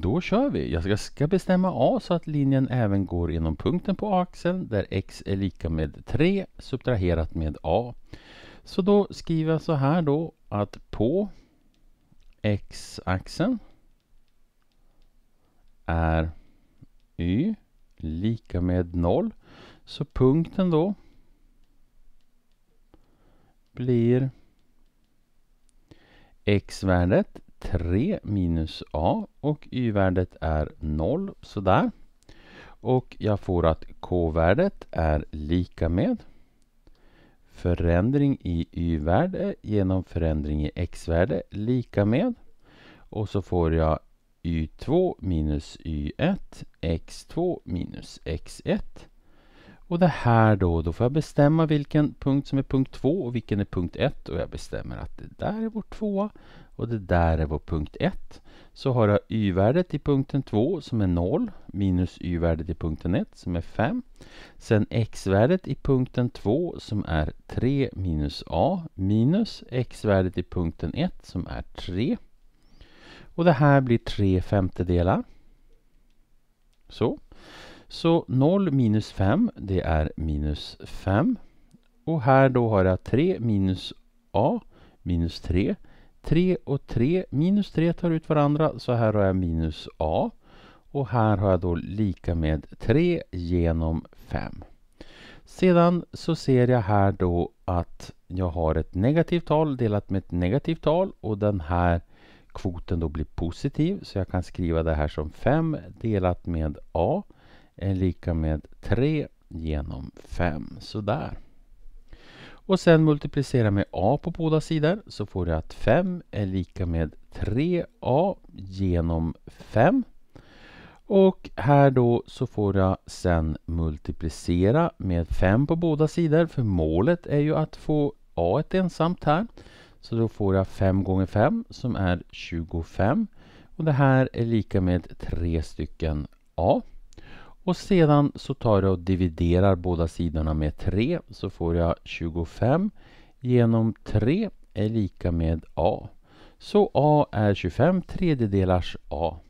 Då kör vi! Jag ska bestämma A så att linjen även går genom punkten på axeln där x är lika med 3 subtraherat med A. Så då skriver jag så här då att på x-axeln är y lika med 0. Så punkten då blir x-värdet 3 minus a och y-värdet är 0, sådär. Och jag får att k-värdet är lika med förändring i y-värde genom förändring i x-värde lika med och så får jag y2 minus y1 x2 minus x1 och det här då, då får jag bestämma vilken punkt som är punkt 2 och vilken är punkt 1 och jag bestämmer att det där är vår 2 och det där är vår punkt 1. Så har jag y-värdet i punkten 2 som är 0 minus y-värdet i punkten 1 som är 5. Sen x-värdet i punkten 2 som är 3 minus a minus x-värdet i punkten 1 som är 3. Och det här blir 3 femtedelar. Så. Så 0 minus 5, det är minus 5. Och här då har jag 3 minus a minus 3. 3 och 3, minus 3 tar ut varandra, så här har jag minus a. Och här har jag då lika med 3 genom 5. Sedan så ser jag här då att jag har ett negativt tal delat med ett negativt tal och den här kvoten då blir positiv så jag kan skriva det här som 5 delat med a är lika med 3 genom 5. Sådär. Och sen multiplicera med a på båda sidor så får du att 5 är lika med 3a genom 5. Och här då så får jag sen multiplicera med 5 på båda sidor för målet är ju att få a ensamt här. Så då får jag 5 gånger 5 som är 25. Och det här är lika med tre stycken a. Och sedan så tar jag och dividerar båda sidorna med 3 så får jag 25 genom 3 är lika med a. Så a är 25 tredjedelars a.